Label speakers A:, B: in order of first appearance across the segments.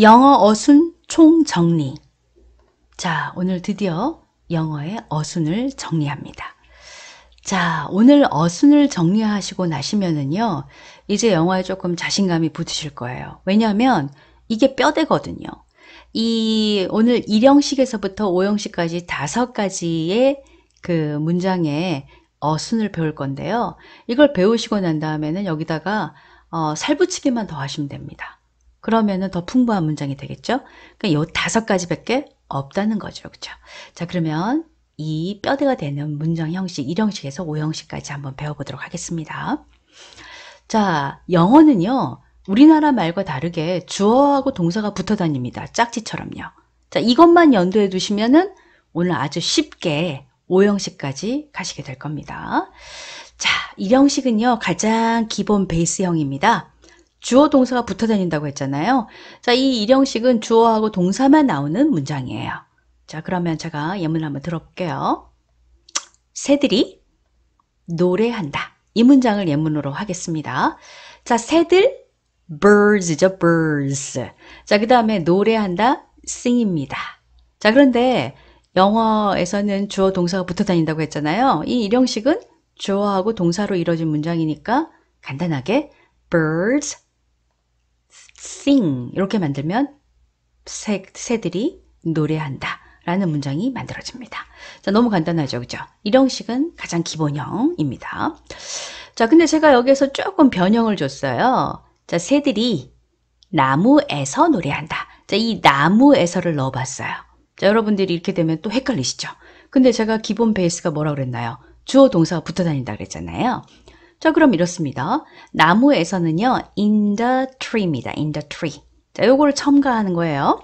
A: 영어 어순 총정리 자, 오늘 드디어 영어의 어순을 정리합니다. 자, 오늘 어순을 정리하시고 나시면은요, 이제 영어에 조금 자신감이 붙으실 거예요. 왜냐하면 이게 뼈대거든요. 이 오늘 일형식에서부터 오형식까지 다섯 가지의 그 문장의 어순을 배울 건데요. 이걸 배우시고 난 다음에는 여기다가 어, 살붙이기만 더 하시면 됩니다. 그러면 더 풍부한 문장이 되겠죠? 그러니까 이 다섯 가지밖에 없다는 거죠. 그렇죠? 자 그러면 이 뼈대가 되는 문장 형식 1형식에서 5형식까지 한번 배워보도록 하겠습니다. 자 영어는요. 우리나라 말과 다르게 주어하고 동사가 붙어 다닙니다. 짝지처럼요. 자 이것만 연두해 두시면은 오늘 아주 쉽게 5형식까지 가시게 될 겁니다. 자, 1형식은요. 가장 기본 베이스형입니다. 주어 동사가 붙어 다닌다고 했잖아요. 자, 이 일형식은 주어하고 동사만 나오는 문장이에요. 자, 그러면 제가 예문을 한번 들어볼게요. 새들이 노래한다. 이 문장을 예문으로 하겠습니다. 자, 새들 birds죠, birds. 자, 그 다음에 노래한다, sing입니다. 자, 그런데 영어에서는 주어 동사가 붙어 다닌다고 했잖아요. 이 일형식은 주어하고 동사로 이루어진 문장이니까 간단하게 birds sing 이렇게 만들면 새, 새들이 노래한다. 라는 문장이 만들어집니다. 자, 너무 간단하죠. 그죠? 일형식은 가장 기본형입니다. 자, 근데 제가 여기에서 조금 변형을 줬어요. 자, 새들이 나무에서 노래한다. 자, 이 나무에서를 넣어봤어요. 자, 여러분들이 이렇게 되면 또 헷갈리시죠? 근데 제가 기본 베이스가 뭐라 고 그랬나요? 주어 동사가 붙어 다닌다 그랬잖아요. 자, 그럼 이렇습니다. 나무에서는요, in the tree입니다. in the tree. 자, 요거를 첨가하는 거예요.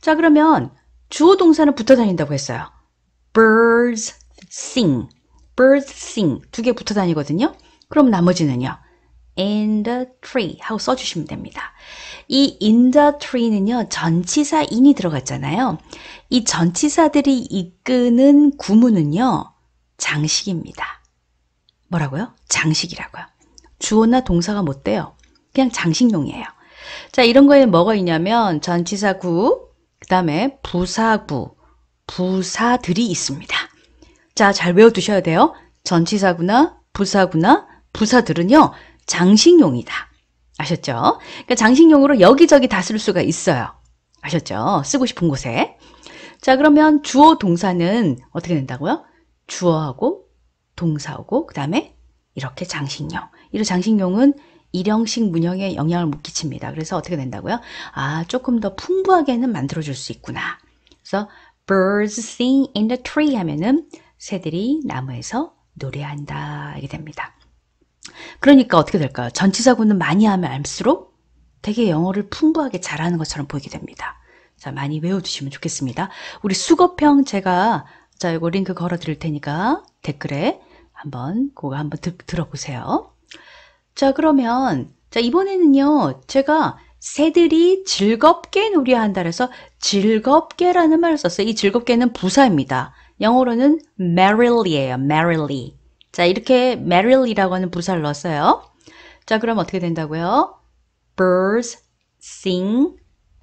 A: 자, 그러면 주어 동사는 붙어 다닌다고 했어요. birds sing. birds sing. 두 개 붙어 다니거든요. 그럼 나머지는요. in the tree 하고 써주시면 됩니다. 이 in the tree는요, 전치사 in이 들어갔잖아요. 이 전치사들이 이끄는 구문은요, 장식입니다. 뭐라고요? 장식이라고요. 주어나 동사가 못 돼요. 그냥 장식용이에요. 자, 이런 거에 뭐가 있냐면 전치사구, 그 다음에 부사구, 부사들이 있습니다. 자, 잘 외워두셔야 돼요. 전치사구나 부사구나 부사들은요. 장식용이다. 아셨죠? 그러니까 장식용으로 여기저기 다 쓸 수가 있어요. 아셨죠? 쓰고 싶은 곳에. 자, 그러면 주어 동사는 어떻게 된다고요? 주어하고 동사 오고 그 다음에 이렇게 장식용. 이런 장식용은 일형식 문형에 영향을 못 끼칩니다. 그래서 어떻게 된다고요? 아, 조금 더 풍부하게는 만들어줄 수 있구나. 그래서 birds sing in the tree 하면은 새들이 나무에서 노래한다. 이게 됩니다. 그러니까 어떻게 될까요? 전치사구는 많이 하면 알수록 되게 영어를 풍부하게 잘하는 것처럼 보이게 됩니다. 자, 많이 외워두시면 좋겠습니다. 우리 수거평 제가 자, 이거 링크 걸어 드릴 테니까 댓글에 한번 그거 한번 드, 들어보세요. 자 그러면 자 이번에는요 제가 새들이 즐겁게 놀이한다 그래서 즐겁게라는 말을 썼어요. 이 즐겁게는 부사입니다. 영어로는 merrily예요. merrily. 자 이렇게 merrily라고 하는 부사를 넣었어요. 자 그럼 어떻게 된다고요? Birds sing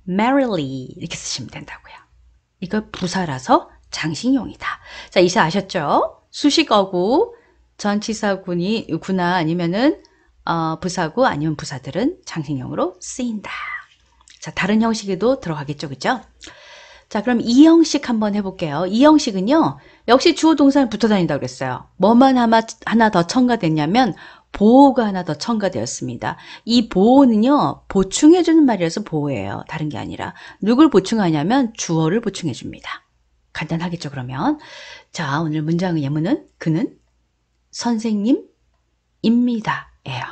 A: merrily 이렇게 쓰시면 된다고요. 이거 부사라서 장신용이다자이제 아셨죠? 수식어고 전치사군이 구나 아니면은 어, 부사구 아니면 부사들은 장신형으로 쓰인다. 자, 다른 형식에도 들어가겠죠, 그죠? 자, 그럼 이 형식 한번 해볼게요. 이 형식은요, 역시 주어 동사를 붙어 다닌다고 그랬어요. 뭐만 하나, 하나 더 첨가됐냐면, 보호가 하나 더 첨가되었습니다. 이 보호는요, 보충해주는 말이라서 보호예요. 다른 게 아니라. 누굴 보충하냐면, 주어를 보충해줍니다. 간단하겠죠, 그러면. 자, 오늘 문장의 예문은, 그는 선생님입니다. 예요.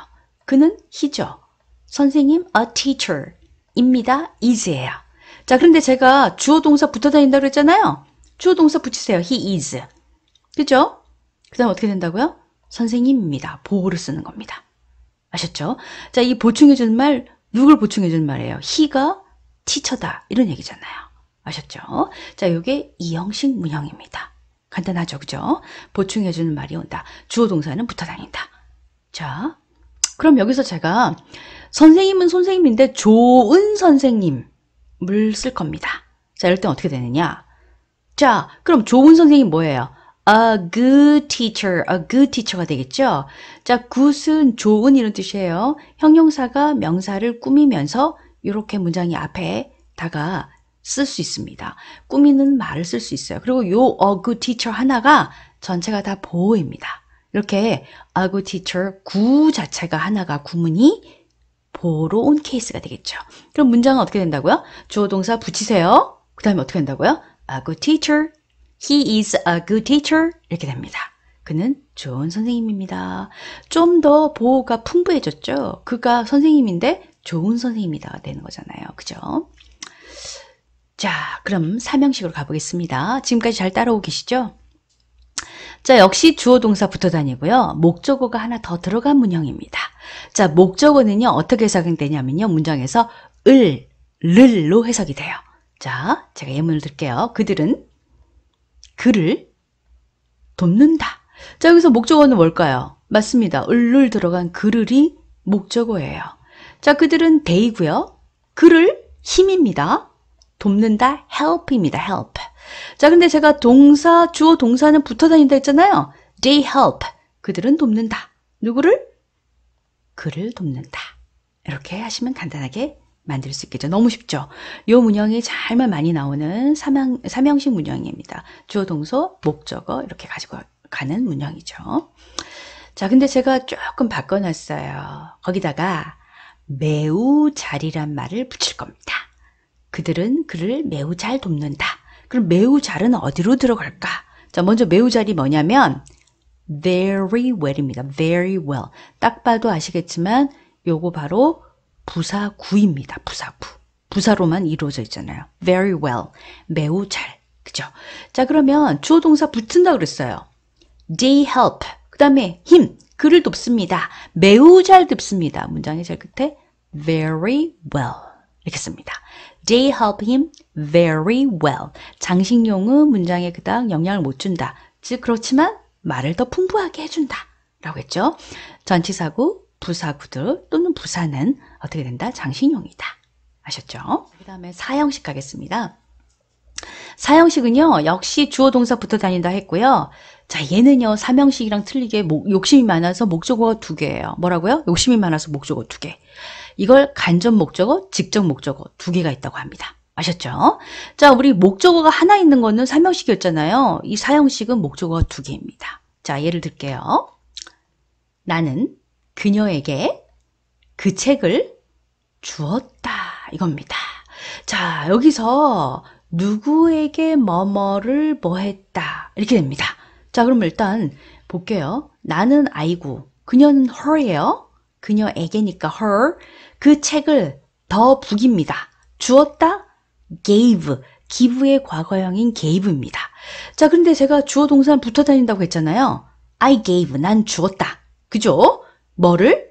A: 그는 히죠. 선생님 a teacher 입니다. is예요. 자, 그런데 제가 주어 동사 붙어 다닌다고 그랬잖아요. 주어 동사 붙이세요. he is. 그죠? 그 다음 어떻게 된다고요? 선생님입니다. 보호를 쓰는 겁니다. 아셨죠? 자, 이보충해주는 말, 누굴 보충해주는 말이에요? he가 티처다. 이런 얘기잖아요. 아셨죠? 자, 요게 이형식 문형입니다. 간단하죠. 그죠? 보충해주는 말이 온다. 주어 동사는 붙어 다닌다. 자, 그럼 여기서 제가 선생님은 선생님인데 좋은 선생님을 쓸 겁니다. 자, 이럴 땐 어떻게 되느냐? 자, 그럼 좋은 선생님 뭐예요? A good teacher, a good teacher가 되겠죠? 자, good은 좋은 이런 뜻이에요. 형용사가 명사를 꾸미면서 이렇게 문장이 앞에 다가 쓸수 있습니다. 꾸미는 말을 쓸 수 있어요. 그리고 요 a good teacher 하나가 전체가 다 보호입니다. 이렇게 a good teacher 구 자체가 하나가 구문이 보로 온 케이스가 되겠죠. 그럼 문장은 어떻게 된다고요? 주어 동사 붙이세요. 그 다음에 어떻게 된다고요? a good teacher. He is a good teacher. 이렇게 됩니다. 그는 좋은 선생님입니다. 좀 더 보호가 풍부해졌죠. 그가 선생님인데 좋은 선생님이다 되는 거잖아요. 그죠? 자, 그럼 삼형식으로 가보겠습니다. 지금까지 잘 따라오고 계시죠? 자, 역시 주어 동사 붙어 다니고요. 목적어가 하나 더 들어간 문형입니다. 자, 목적어는요. 어떻게 해석되냐면요. 문장에서 을, 를로 해석이 돼요. 자, 제가 예문을 들게요. 그들은 그를 돕는다. 자, 여기서 목적어는 뭘까요? 맞습니다. 을를 들어간 그를이 목적어예요. 자, 그들은 대이고요. 그를 힘입니다. 돕는다 help입니다. help. 자, 근데 제가 동사, 주어 동사는 붙어 다닌다 했잖아요. They help. 그들은 돕는다. 누구를? 그를 돕는다. 이렇게 하시면 간단하게 만들 수 있겠죠. 너무 쉽죠? 요 문형이 잘만 많이 나오는 삼형, 삼형식 문형입니다. 주어 동서, 목적어 이렇게 가지고 가는 문형이죠. 자, 근데 제가 조금 바꿔놨어요. 거기다가 매우 잘이란 말을 붙일 겁니다. 그들은 그를 매우 잘 돕는다. 그럼 매우 잘은 어디로 들어갈까? 자, 먼저 매우 잘이 뭐냐면 very well입니다. very well. 딱 봐도 아시겠지만 요거 바로 부사구입니다. 부사구. 부사로만 이루어져 있잖아요. very well. 매우 잘. 그죠? 자, 그러면 주어 동사 붙은다 그랬어요. they help. 그다음에 힘. 그를 돕습니다. 매우 잘 돕습니다. 문장의 제일 끝에 very well. 이렇게 씁니다. They help him very well. 장식용은 문장에 그닥 영향을 못 준다. 즉 그렇지만 말을 더 풍부하게 해준다. 라고 했죠. 전치사구, 부사구들 또는 부사는 어떻게 된다? 장식용이다. 아셨죠? 그 다음에 사형식 가겠습니다. 사형식은요. 역시 주어 동사 붙어 다닌다 했고요. 자, 얘는요, 삼형식이랑 틀리게 목, 욕심이 많아서 목적어가 두 개예요. 뭐라고요? 욕심이 많아서 목적어 두 개. 이걸 간접 목적어, 직접 목적어 두 개가 있다고 합니다. 아셨죠? 자, 우리 목적어가 하나 있는 거는 삼형식이었잖아요. 이 사형식은 목적어가 두 개입니다. 자, 예를 들게요. 나는 그녀에게 그 책을 주었다. 이겁니다. 자, 여기서 누구에게 뭐뭐를 뭐 했다. 이렇게 됩니다. 자 그럼 일단 볼게요. 나는 아이고 그녀는 her예요. 그녀에게니까 her. 그 책을 더 북입니다. 주었다 gave. 기부의 과거형인 gave입니다. 자 그런데 제가 주어 동산 붙어 다닌다고 했잖아요. I gave. 난 주었다. 그죠? 뭐를?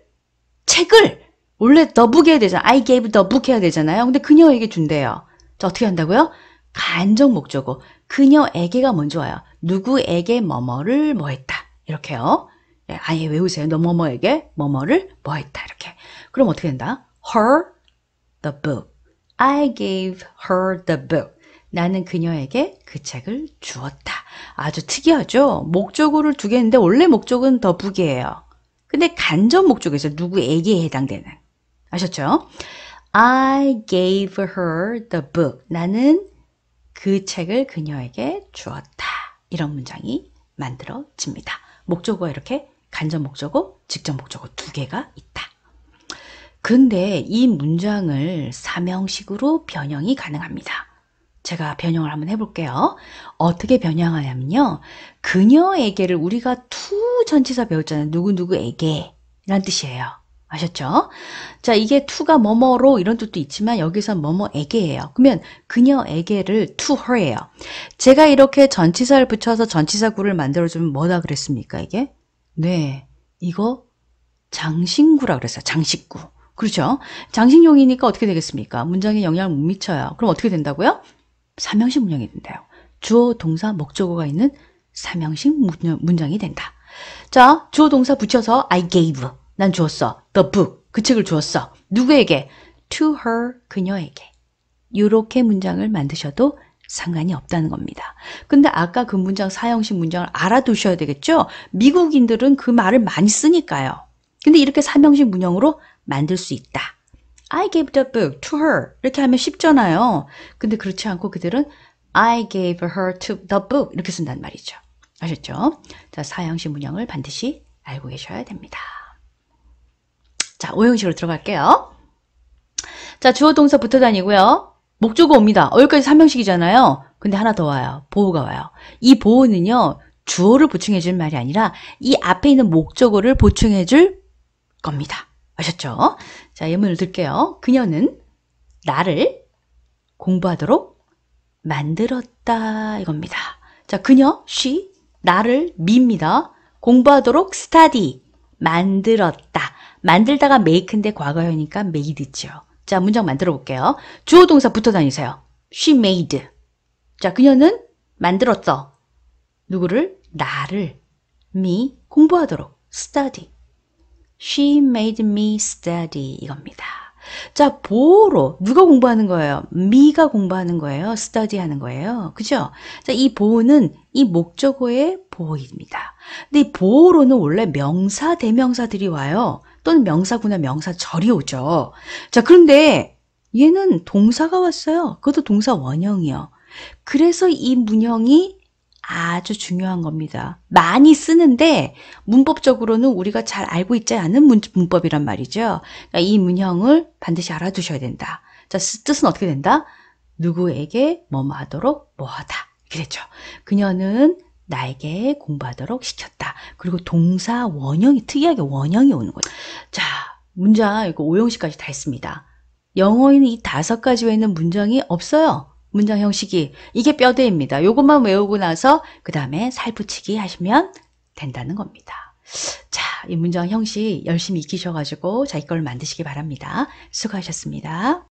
A: 책을! 원래 더 북 해야 되잖아. I gave 더 북 해야 되잖아요. 근데 그녀에게 준대요. 자, 어떻게 한다고요? 간접 목적어 그녀에게가 먼저 와요. 누구에게 뭐뭐를 뭐했다 이렇게요. 예, 아예 외우세요. 너 뭐뭐에게 뭐뭐를 뭐했다 이렇게. 그럼 어떻게 된다? Her the book. I gave her the book. 나는 그녀에게 그 책을 주었다. 아주 특이하죠? 목적어를 두 개인데 원래 목적은 더 북이에요. 근데 간접 목적에서 누구에게 해당되는. 아셨죠? I gave her the book. 나는 그 책을 그녀에게 주었다. 이런 문장이 만들어집니다. 목적어 이렇게 간접 목적어, 직접 목적어 두 개가 있다. 근데 이 문장을 사명식으로 변형이 가능합니다. 제가 변형을 한번 해볼게요. 어떻게 변형하냐면요. 그녀에게를 우리가 투 전치사 배웠잖아요. 누구누구에게. 라는 뜻이에요. 아셨죠? 자, 이게 to가 뭐뭐로 이런 뜻도 있지만 여기서 뭐뭐에게예요. 그러면 그녀에게를 to her예요. 제가 이렇게 전치사를 붙여서 전치사구를 만들어주면 뭐다 그랬습니까, 이게? 네, 이거 장신구라 그랬어요. 장식구. 그렇죠? 장식용이니까 어떻게 되겠습니까? 문장에 영향을 못 미쳐요. 그럼 어떻게 된다고요? 삼형식 문장이 된대요. 주어, 동사, 목적어가 있는 삼형식 문장이 된다. 자, 주어, 동사 붙여서 I gave. 난 주었어. The book. 그 책을 주었어. 누구에게? To her. 그녀에게. 이렇게 문장을 만드셔도 상관이 없다는 겁니다. 근데 아까 그 문장 사형식 문장을 알아두셔야 되겠죠? 미국인들은 그 말을 많이 쓰니까요. 근데 이렇게 삼형식 문형으로 만들 수 있다. I gave the book to her. 이렇게 하면 쉽잖아요. 근데 그렇지 않고 그들은 I gave her to the book 이렇게 쓴단 말이죠. 아셨죠? 자, 사형식 문형을 반드시 알고 계셔야 됩니다. 자, 오형식으로 들어갈게요. 자, 주어 동사 붙어 다니고요. 목적어 옵니다. 여기까지 3형식이잖아요. 근데 하나 더 와요. 보호가 와요. 이 보호는요. 주어를 보충해 줄 말이 아니라 이 앞에 있는 목적어를 보충해 줄 겁니다. 아셨죠? 자, 예문을 들게요. 그녀는 나를 공부하도록 만들었다 이겁니다. 자, 그녀, she, 나를 미입니다. 공부하도록 study, 만들었다. 만들다가 make인데 과거형이니까 made죠. 자, 문장 만들어 볼게요. 주어 동사 붙어 다니세요. She made. 자, 그녀는 만들었어. 누구를? 나를. me 공부하도록. study. She made me study 이겁니다. 자, 보로 누가 공부하는 거예요? 미가 공부하는 거예요? 스 t 디 하는 거예요? 그죠? 자, 이 보호는 이 목적어의 보호입니다. 근데 이보로는 원래 명사, 대명사들이 와요. 또는 명사구나 명사절이 오죠. 자, 그런데 얘는 동사가 왔어요. 그것도 동사 원형이요. 그래서 이 문형이 아주 중요한 겁니다. 많이 쓰는데 문법적으로는 우리가 잘 알고 있지 않은 문, 문법이란 말이죠. 그러니까 이 문형을 반드시 알아두셔야 된다. 자, 뜻은 어떻게 된다? 누구에게 뭐뭐 하도록 뭐하다. 그랬죠. 그녀는 나에게 공부하도록 시켰다. 그리고 동사 원형이 특이하게 원형이 오는 거예요 문장 이거 오형식까지 다했습니다 영어에는 이 다섯 가지 외에는 문장이 없어요. 문장 형식이 이게 뼈대입니다. 이것만 외우고 나서 그 다음에 살붙이기 하시면 된다는 겁니다. 자, 이 문장 형식 열심히 익히셔가지고 자기 걸 만드시기 바랍니다. 수고하셨습니다.